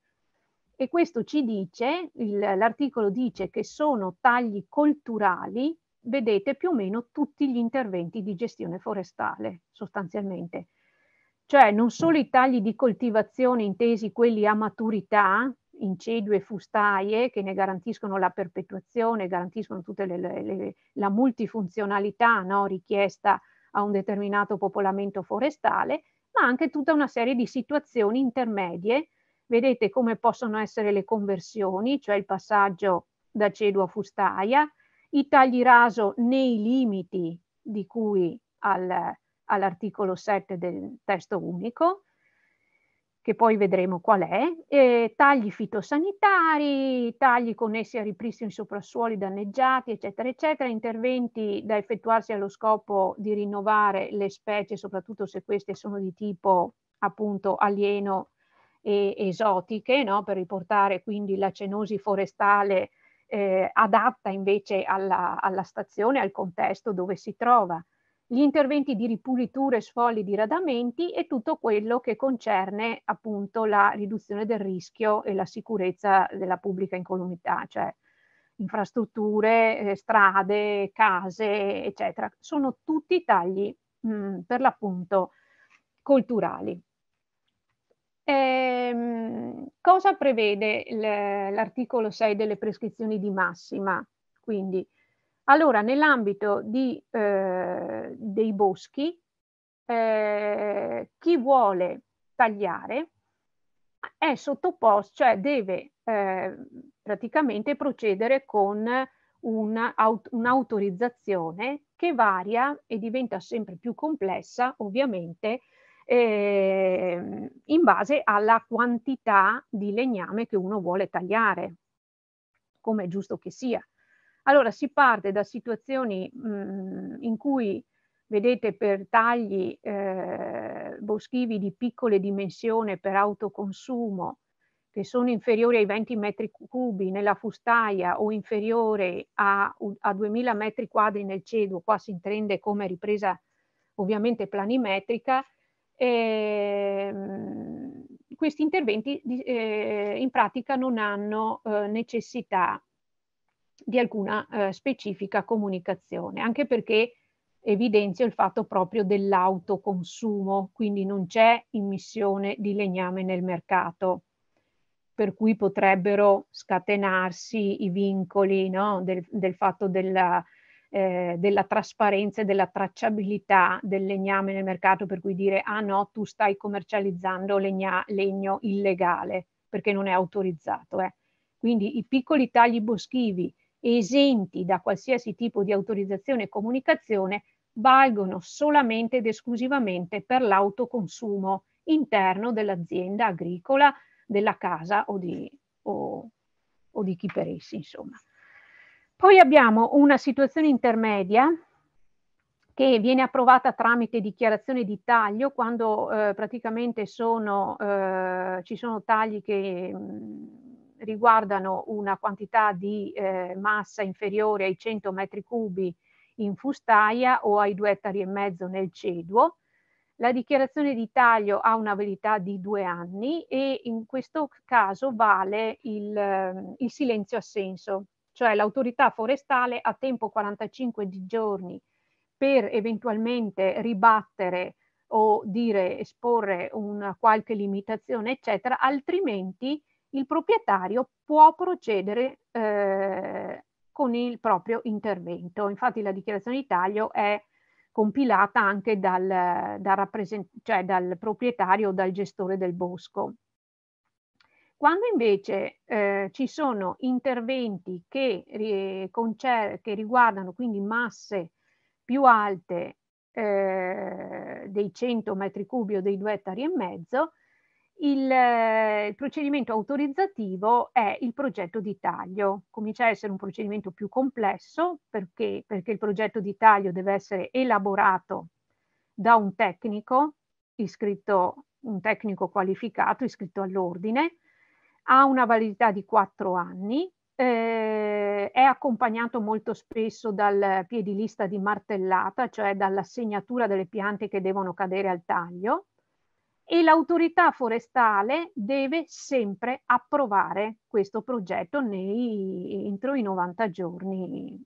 E questo ci dice, l'articolo dice che sono tagli culturali vedete più o meno tutti gli interventi di gestione forestale sostanzialmente. Cioè non solo mm. i tagli di coltivazione intesi quelli a maturità, incedio e fustaie che ne garantiscono la perpetuazione, garantiscono tutta la multifunzionalità no, richiesta a un determinato popolamento forestale, ma anche tutta una serie di situazioni intermedie. Vedete come possono essere le conversioni, cioè il passaggio da cedo a fustaia, i tagli raso nei limiti di cui al, all'articolo 7 del testo unico, che poi vedremo qual è, eh, tagli fitosanitari, tagli connessi a ripristino di soprassuoli danneggiati, eccetera, eccetera, interventi da effettuarsi allo scopo di rinnovare le specie, soprattutto se queste sono di tipo appunto alieno e esotiche, no? per riportare quindi la cenosi forestale eh, adatta invece alla, alla stazione, al contesto dove si trova, gli interventi di ripulitura ripuliture, sfogli, diradamenti e tutto quello che concerne appunto la riduzione del rischio e la sicurezza della pubblica incolumità, cioè infrastrutture, eh, strade, case, eccetera. Sono tutti tagli mh, mm, per l'appunto culturali. Ehm, cosa prevede l'articolo 6 delle prescrizioni di massima? Quindi, allora, nell'ambito eh, dei boschi, eh, chi vuole tagliare è sottoposto, cioè deve eh, praticamente procedere con un'autorizzazione un che varia e diventa sempre più complessa, ovviamente, eh, in base alla quantità di legname che uno vuole tagliare, come è giusto che sia. Allora si parte da situazioni mh, mm, in cui vedete per tagli eh, boschivi di piccole dimensioni per autoconsumo che sono inferiori ai 20 metri cubi nella fustaia o inferiore a, a 2000 metri quadri nel ceduo, qua si intende come ripresa ovviamente planimetrica, eh, questi interventi eh, in pratica non hanno eh, necessità di alcuna eh, specifica comunicazione, anche perché evidenzio il fatto proprio dell'autoconsumo, quindi non c'è immissione di legname nel mercato, per cui potrebbero scatenarsi i vincoli no, del, del, fatto della, eh, della trasparenza e della tracciabilità del legname nel mercato, per cui dire ah no, tu stai commercializzando legna, legno illegale perché non è autorizzato. Eh. Quindi i piccoli tagli boschivi esenti da qualsiasi tipo di autorizzazione e comunicazione valgono solamente ed esclusivamente per l'autoconsumo interno dell'azienda agricola, della casa o di, o, o di chi per essi, insomma. Poi abbiamo una situazione intermedia che viene approvata tramite dichiarazione di taglio quando eh, praticamente sono, eh, ci sono tagli che riguardano una quantità di eh, massa inferiore ai 100 metri cubi in fustaia o ai 2 ettari e mezzo nel ceduo. La dichiarazione di taglio ha una validità di due anni e in questo caso vale il, il silenzio assenso cioè l'autorità forestale ha tempo 45 giorni per eventualmente ribattere o dire esporre una qualche limitazione, eccetera, altrimenti il proprietario può procedere eh, con il proprio intervento. Infatti la dichiarazione di taglio è compilata anche dal, dal, cioè dal proprietario o dal gestore del bosco. Quando invece eh, ci sono interventi che, eh, che, riguardano quindi masse più alte eh, dei 100 metri cubi o dei 2 ettari e mezzo, il, eh, il, procedimento autorizzativo è il progetto di taglio. Comincia a essere un procedimento più complesso perché, perché il progetto di taglio deve essere elaborato da un tecnico iscritto, un tecnico qualificato iscritto all'ordine, ha una validità di quattro anni, eh, è accompagnato molto spesso dal piedilista di martellata, cioè dall'assegnatura delle piante che devono cadere al taglio e l'autorità forestale deve sempre approvare questo progetto nei, entro i 90 giorni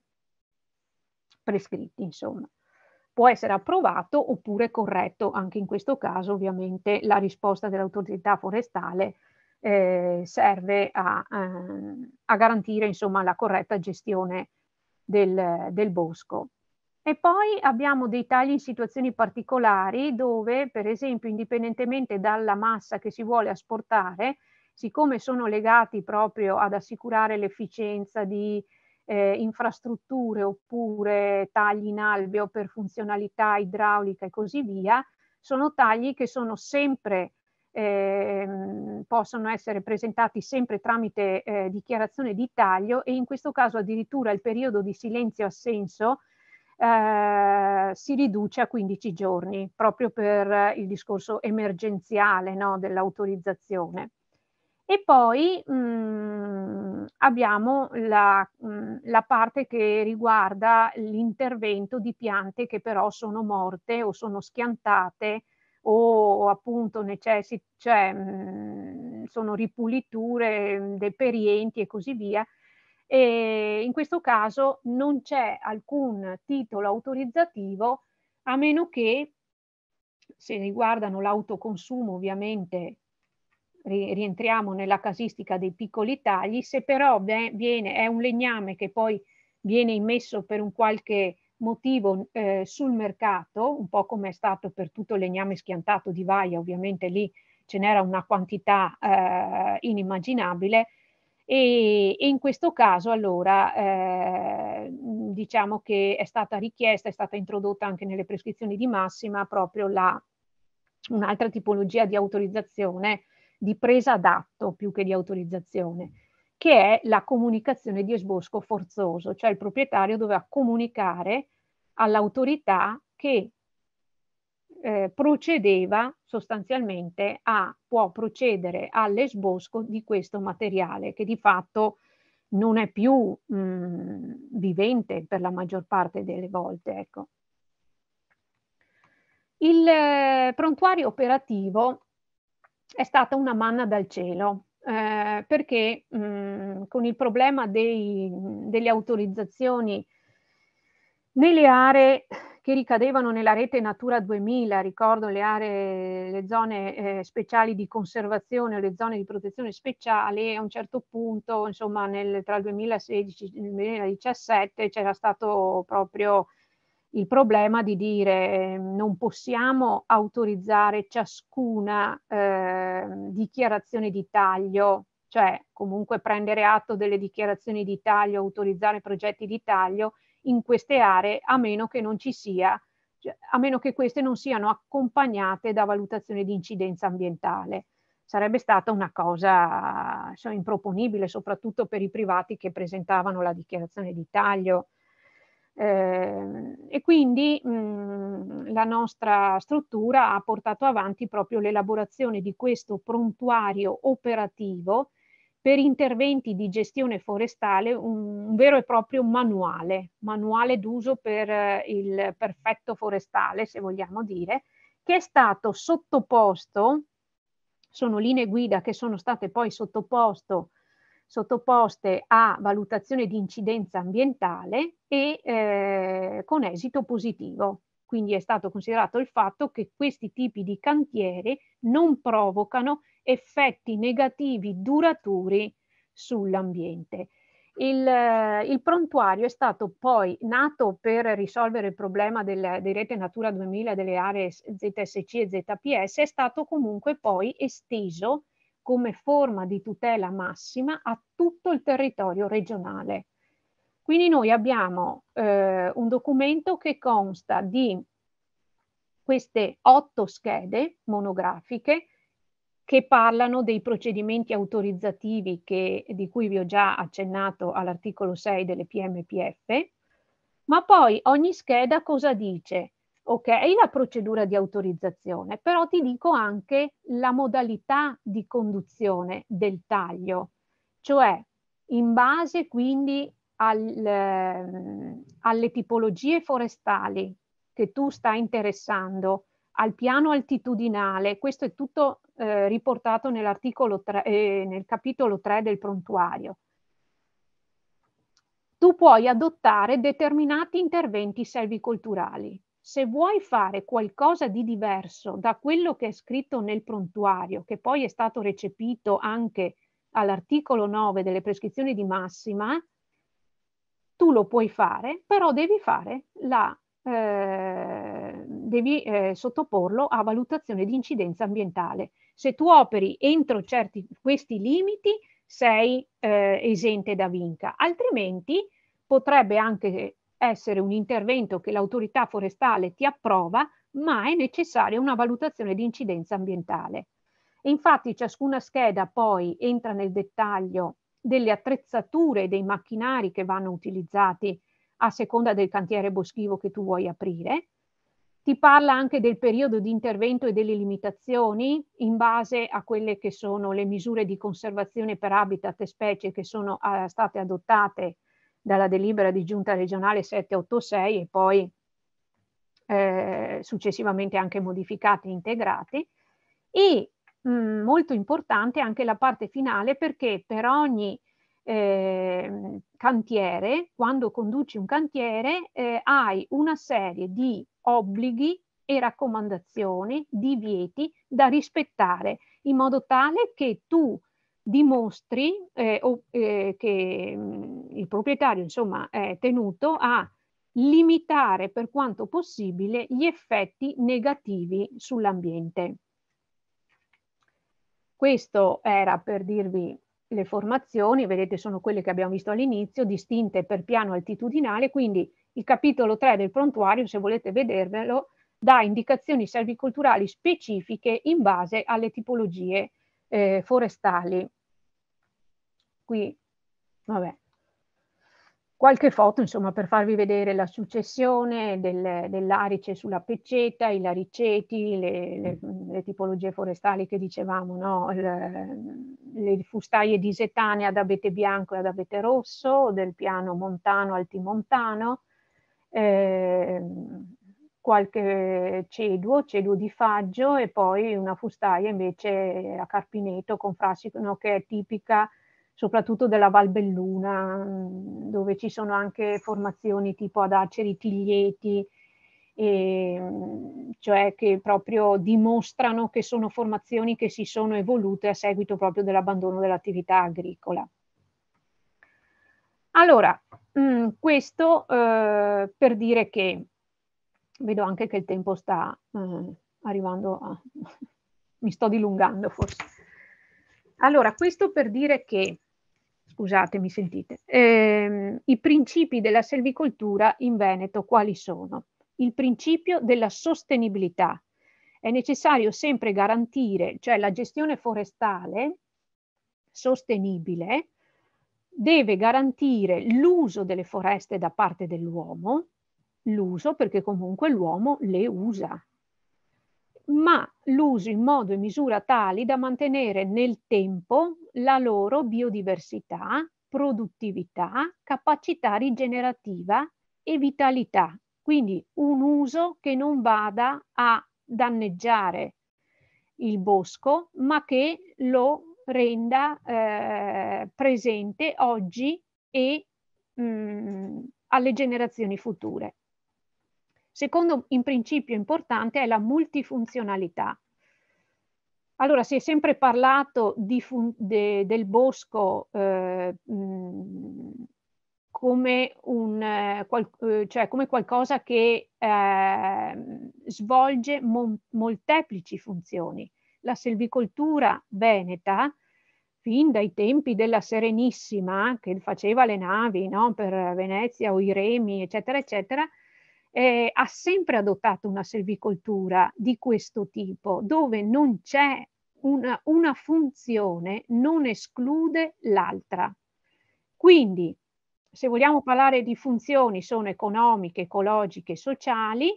prescritti, insomma. Può essere approvato oppure corretto, anche in questo caso ovviamente la risposta dell'autorità forestale eh, serve a, ehm, a garantire insomma, la corretta gestione del, del bosco. E poi abbiamo dei tagli in situazioni particolari dove, per esempio, indipendentemente dalla massa che si vuole asportare, siccome sono legati proprio ad assicurare l'efficienza di eh, infrastrutture oppure tagli in alveo per funzionalità idraulica e così via, sono tagli che sono sempre eh, possono essere presentati sempre tramite eh, dichiarazione di taglio e in questo caso addirittura il periodo di silenzio-assenso eh, si riduce a 15 giorni, proprio per il discorso emergenziale no, dell'autorizzazione. E poi mh, mm, abbiamo la, mh, mm, la, parte che riguarda l'intervento di piante che però sono morte o sono schiantate o appunto necessi, cioè, mh, mhmm, sono ripuliture mhmm, deperienti e così via. E in questo caso non c'è alcun titolo autorizzativo a meno che se riguardano l'autoconsumo ovviamente rientriamo nella casistica dei piccoli tagli, se però viene, è un legname che poi viene immesso per un qualche motivo eh, sul mercato, un po' come è stato per tutto il legname schiantato di Vaia, ovviamente lì ce n'era una quantità eh, inimmaginabile e, e, in questo caso allora eh, diciamo che è stata richiesta, è stata introdotta anche nelle prescrizioni di massima proprio la, un'altra tipologia di autorizzazione di presa d'atto più che di autorizzazione che è la comunicazione di esbosco forzoso, cioè il proprietario doveva comunicare all'autorità che eh, procedeva sostanzialmente a, può procedere all'esbosco di questo materiale che di fatto non è più mh, mm, vivente per la maggior parte delle volte. Ecco. Il eh, prontuario operativo è stata una manna dal cielo eh, perché mh, con il problema dei, delle autorizzazioni nelle aree che ricadevano nella rete Natura 2000, ricordo le aree, le zone eh, speciali di conservazione, le zone di protezione speciale, a un certo punto, insomma, nel, tra il 2016 e il 2017 c'era stato proprio il problema di dire ehm, non possiamo autorizzare ciascuna eh, dichiarazione di taglio, cioè comunque prendere atto delle dichiarazioni di taglio, autorizzare progetti di taglio in queste aree a meno che non ci sia, cioè, a meno che queste non siano accompagnate da valutazione di incidenza ambientale. Sarebbe stata una cosa so, cioè, improponibile, soprattutto per i privati che presentavano la dichiarazione di taglio eh, e quindi mh, mhmm, la nostra struttura ha portato avanti proprio l'elaborazione di questo prontuario operativo per interventi di gestione forestale un, un vero e proprio manuale, manuale d'uso per eh, il perfetto forestale, se vogliamo dire, che è stato sottoposto, sono linee guida che sono state poi sottoposte sottoposte a valutazione di incidenza ambientale e eh, con esito positivo. Quindi è stato considerato il fatto che questi tipi di cantieri non provocano effetti negativi duraturi sull'ambiente. Il, eh, il, prontuario è stato poi nato per risolvere il problema del, di rete Natura 2000 delle aree ZSC e ZPS, è stato comunque poi esteso come forma di tutela massima a tutto il territorio regionale. Quindi noi abbiamo eh, un documento che consta di queste otto schede monografiche che parlano dei procedimenti autorizzativi che, di cui vi ho già accennato all'articolo 6 delle PMPF, ma poi ogni scheda cosa dice? Ok, la procedura di autorizzazione, però ti dico anche la modalità di conduzione del taglio, cioè in base quindi al, eh, alle tipologie forestali che tu stai interessando, al piano altitudinale, questo è tutto eh, riportato nell'articolo 3, eh, nel capitolo 3 del prontuario. Tu puoi adottare determinati interventi selvicolturali se vuoi fare qualcosa di diverso da quello che è scritto nel prontuario, che poi è stato recepito anche all'articolo 9 delle prescrizioni di massima, tu lo puoi fare, però devi, fare la, eh, devi eh, sottoporlo a valutazione di incidenza ambientale. Se tu operi entro certi, questi limiti, sei eh, esente da vinca, altrimenti potrebbe anche essere un intervento che l'autorità forestale ti approva, ma è necessaria una valutazione di incidenza ambientale. E infatti ciascuna scheda poi entra nel dettaglio delle attrezzature e dei macchinari che vanno utilizzati a seconda del cantiere boschivo che tu vuoi aprire. Ti parla anche del periodo di intervento e delle limitazioni in base a quelle che sono le misure di conservazione per habitat e specie che sono eh, state adottate dalla delibera di giunta regionale 786 e poi eh, successivamente anche modificati e integrati. E mh, mm, molto importante anche la parte finale perché per ogni eh, cantiere, quando conduci un cantiere, eh, hai una serie di obblighi e raccomandazioni, divieti da rispettare in modo tale che tu dimostri eh, o, eh, che mh, mm, il proprietario insomma, è tenuto a limitare per quanto possibile gli effetti negativi sull'ambiente. Questo era per dirvi le formazioni, vedete sono quelle che abbiamo visto all'inizio, distinte per piano altitudinale, quindi il capitolo 3 del prontuario, se volete vedervelo, dà indicazioni selvicolturali specifiche in base alle tipologie eh, forestali. Qui, vabbè, qualche foto insomma per farvi vedere la successione del, dell'arice sulla pecceta, i lariceti, le, le, mm. Mm, le tipologie forestali che dicevamo, no? le, le fustaie setane ad abete bianco e ad abete rosso, del piano montano altimontano, eh, qualche ceduo, ceduo di faggio e poi una fustaia invece a carpineto con frassino che è tipica soprattutto della Valbelluna, mm, dove ci sono anche formazioni tipo ad aceri tiglieti, e, mm, cioè che proprio dimostrano che sono formazioni che si sono evolute a seguito proprio dell'abbandono dell'attività agricola. Allora, mh, mm, questo eh, per dire che vedo anche che il tempo sta eh, arrivando a... mi sto dilungando forse. Allora, questo per dire che scusate, mi sentite, ehm, i principi della selvicoltura in Veneto quali sono? Il principio della sostenibilità. È necessario sempre garantire, cioè la gestione forestale sostenibile deve garantire l'uso delle foreste da parte dell'uomo, l'uso perché comunque l'uomo le usa, ma l'uso in modo e misura tali da mantenere nel tempo la loro biodiversità, produttività, capacità rigenerativa e vitalità. Quindi un uso che non vada a danneggiare il bosco, ma che lo renda eh, presente oggi e mh, mm, alle generazioni future. Secondo in principio importante è la multifunzionalità. Allora, si è sempre parlato de, del bosco eh, come, un, eh, qual, eh, cioè come, qualcosa che eh, svolge mon, molteplici funzioni. La selvicoltura veneta, fin dai tempi della Serenissima, che faceva le navi no, per Venezia o i remi, eccetera, eccetera, eh, ha sempre adottato una selvicoltura di questo tipo, dove non c'è una, una funzione, non esclude l'altra. Quindi, se vogliamo parlare di funzioni, sono economiche, ecologiche, sociali,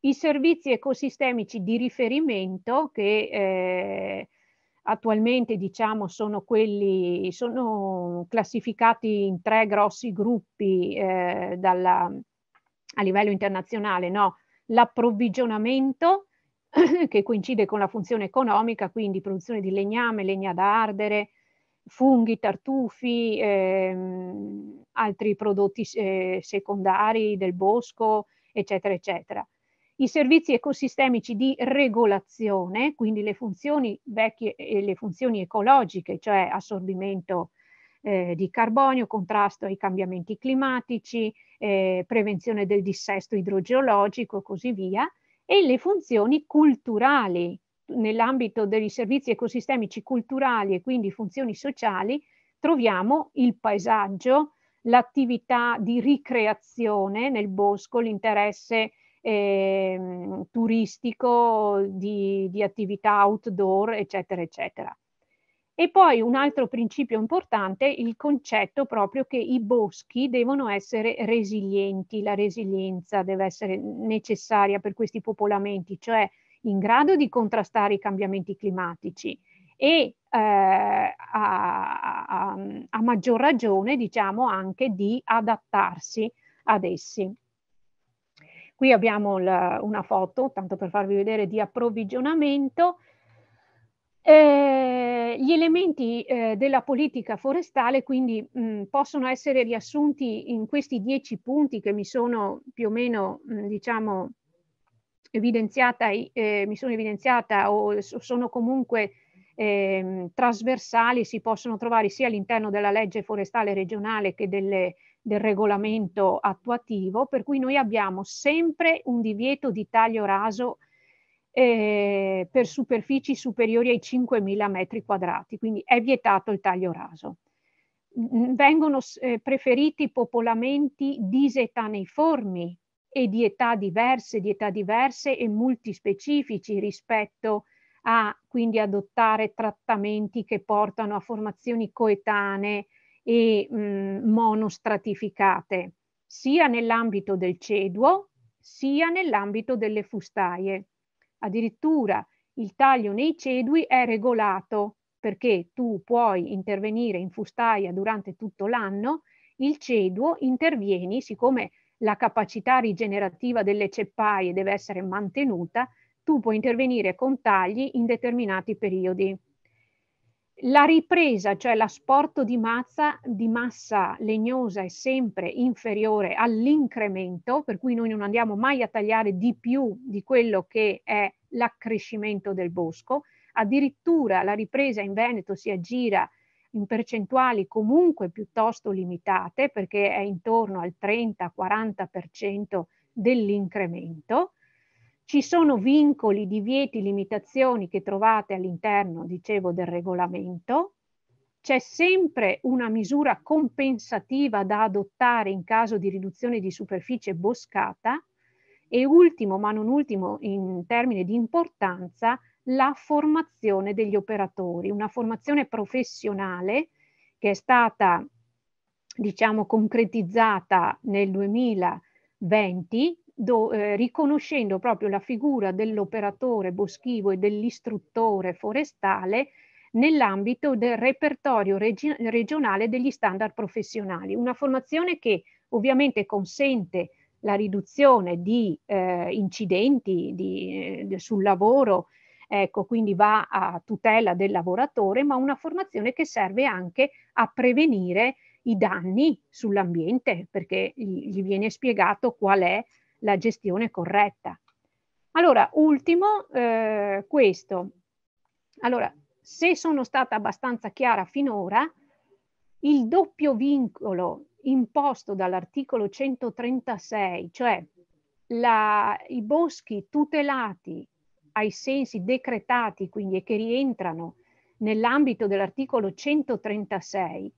i servizi ecosistemici di riferimento che eh, attualmente diciamo sono quelli sono classificati in tre grossi gruppi eh, dalla, a livello internazionale, no? l'approvvigionamento che coincide con la funzione economica, quindi produzione di legname, legna da ardere, funghi, tartufi, ehm, altri prodotti eh, secondari del bosco, eccetera, eccetera. I servizi ecosistemici di regolazione, quindi le funzioni vecchie e le funzioni ecologiche, cioè assorbimento eh, di carbonio, contrasto ai cambiamenti climatici, eh, prevenzione del dissesto idrogeologico e così via, e le funzioni culturali nell'ambito dei servizi ecosistemici culturali e quindi funzioni sociali troviamo il paesaggio, l'attività di ricreazione nel bosco, l'interesse eh, turistico di, di attività outdoor, eccetera, eccetera. E poi un altro principio importante, il concetto proprio che i boschi devono essere resilienti, la resilienza deve essere necessaria per questi popolamenti, cioè in grado di contrastare i cambiamenti climatici e eh, a, a, a, maggior ragione diciamo anche di adattarsi ad essi. Qui abbiamo la, una foto, tanto per farvi vedere, di approvvigionamento, eh, gli elementi eh, della politica forestale quindi mh, mm, possono essere riassunti in questi dieci punti che mi sono più o meno, mh, mm, diciamo, evidenziata, eh, mi sono evidenziata o sono comunque ehm, trasversali, si possono trovare sia all'interno della legge forestale regionale che delle, del regolamento attuativo, per cui noi abbiamo sempre un divieto di taglio raso eh, per superfici superiori ai 5.000 metri quadrati, quindi è vietato il taglio raso. Vengono eh, preferiti popolamenti disetaneiformi e di età diverse, di età diverse e multispecifici rispetto a quindi adottare trattamenti che portano a formazioni coetanee e mh, mm, monostratificate, sia nell'ambito del ceduo sia nell'ambito delle fustaie Addirittura il taglio nei cedui è regolato perché tu puoi intervenire in fustaia durante tutto l'anno, il ceduo intervieni, siccome la capacità rigenerativa delle ceppaie deve essere mantenuta, tu puoi intervenire con tagli in determinati periodi. La ripresa, cioè l'asporto di, mazza, di massa legnosa è sempre inferiore all'incremento, per cui noi non andiamo mai a tagliare di più di quello che è l'accrescimento del bosco. Addirittura la ripresa in Veneto si aggira in percentuali comunque piuttosto limitate, perché è intorno al 30-40% dell'incremento ci sono vincoli, divieti, limitazioni che trovate all'interno, dicevo, del regolamento. C'è sempre una misura compensativa da adottare in caso di riduzione di superficie boscata. E ultimo, ma non ultimo in termini di importanza, la formazione degli operatori, una formazione professionale che è stata diciamo concretizzata nel 2020 do, eh, riconoscendo proprio la figura dell'operatore boschivo e dell'istruttore forestale nell'ambito del repertorio regi regionale degli standard professionali. Una formazione che ovviamente consente la riduzione di eh, incidenti di, eh, sul lavoro, ecco, quindi va a tutela del lavoratore, ma una formazione che serve anche a prevenire i danni sull'ambiente, perché gli viene spiegato qual è la gestione corretta. Allora, ultimo, eh, questo. Allora, se sono stata abbastanza chiara finora, il doppio vincolo imposto dall'articolo 136, cioè la, i boschi tutelati ai sensi decretati, quindi e che rientrano nell'ambito dell'articolo 136,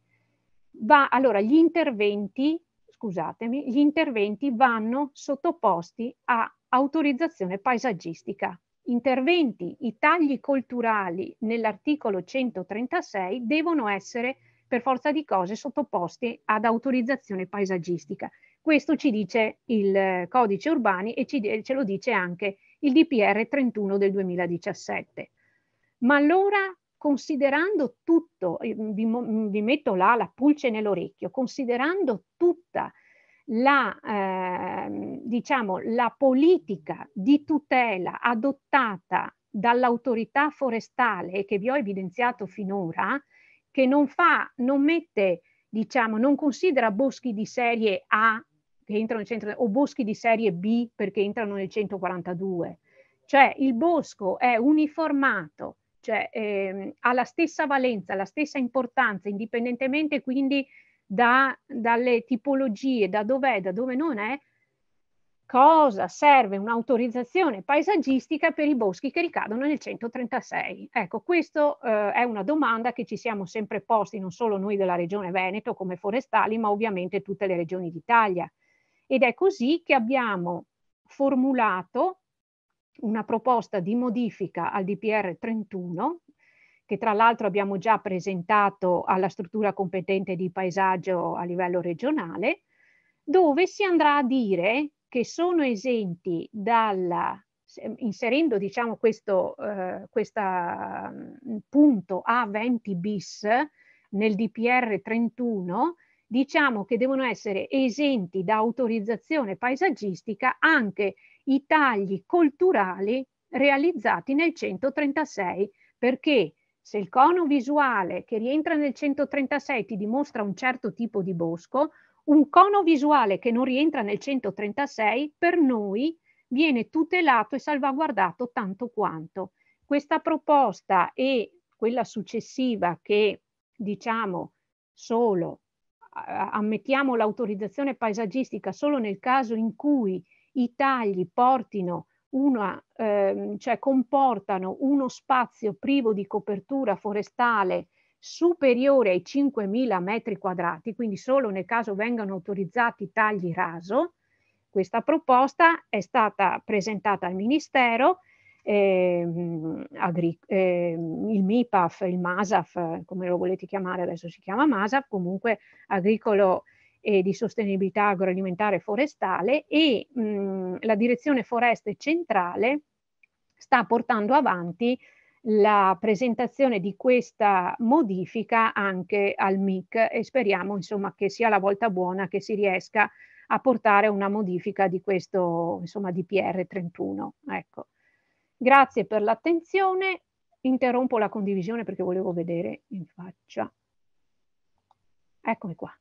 va allora gli interventi scusatemi, gli interventi vanno sottoposti a autorizzazione paesaggistica. Interventi, i tagli culturali nell'articolo 136 devono essere per forza di cose sottoposti ad autorizzazione paesaggistica. Questo ci dice il codice urbani e ci, ce lo dice anche il DPR 31 del 2017. Ma allora considerando tutto, vi, vi metto là la pulce nell'orecchio, considerando tutta la, eh, diciamo, la politica di tutela adottata dall'autorità forestale che vi ho evidenziato finora, che non fa, non mette, diciamo, non considera boschi di serie A che entrano nel centro o boschi di serie B perché entrano nel 142. Cioè il bosco è uniformato cioè ehm, ha la stessa valenza, la stessa importanza, indipendentemente quindi da, dalle tipologie, da dov'è, da dove non è, cosa serve un'autorizzazione paesaggistica per i boschi che ricadono nel 136? Ecco, questa eh, è una domanda che ci siamo sempre posti, non solo noi della Regione Veneto come forestali, ma ovviamente tutte le regioni d'Italia. Ed è così che abbiamo formulato una proposta di modifica al DPR 31 che tra l'altro abbiamo già presentato alla struttura competente di paesaggio a livello regionale, dove si andrà a dire che sono esenti dalla, inserendo diciamo questo eh, questa, mm, punto A20 bis nel DPR 31, diciamo che devono essere esenti da autorizzazione paesaggistica anche i tagli culturali realizzati nel 136, perché se il cono visuale che rientra nel 136 ti dimostra un certo tipo di bosco, un cono visuale che non rientra nel 136 per noi viene tutelato e salvaguardato tanto quanto. Questa proposta e quella successiva che diciamo solo ammettiamo l'autorizzazione paesaggistica solo nel caso in cui i tagli portino una, ehm, cioè comportano uno spazio privo di copertura forestale superiore ai 5.000 metri quadrati, quindi solo nel caso vengano autorizzati tagli raso. Questa proposta è stata presentata al Ministero, ehm, ehm, il MIPAF, il MASAF, come lo volete chiamare adesso si chiama MASAF, comunque agricolo eh, di sostenibilità agroalimentare e forestale e mh, mm, la direzione foreste centrale sta portando avanti la presentazione di questa modifica anche al MIC e speriamo insomma che sia la volta buona che si riesca a portare una modifica di questo insomma DPR 31 ecco grazie per l'attenzione interrompo la condivisione perché volevo vedere in faccia eccomi qua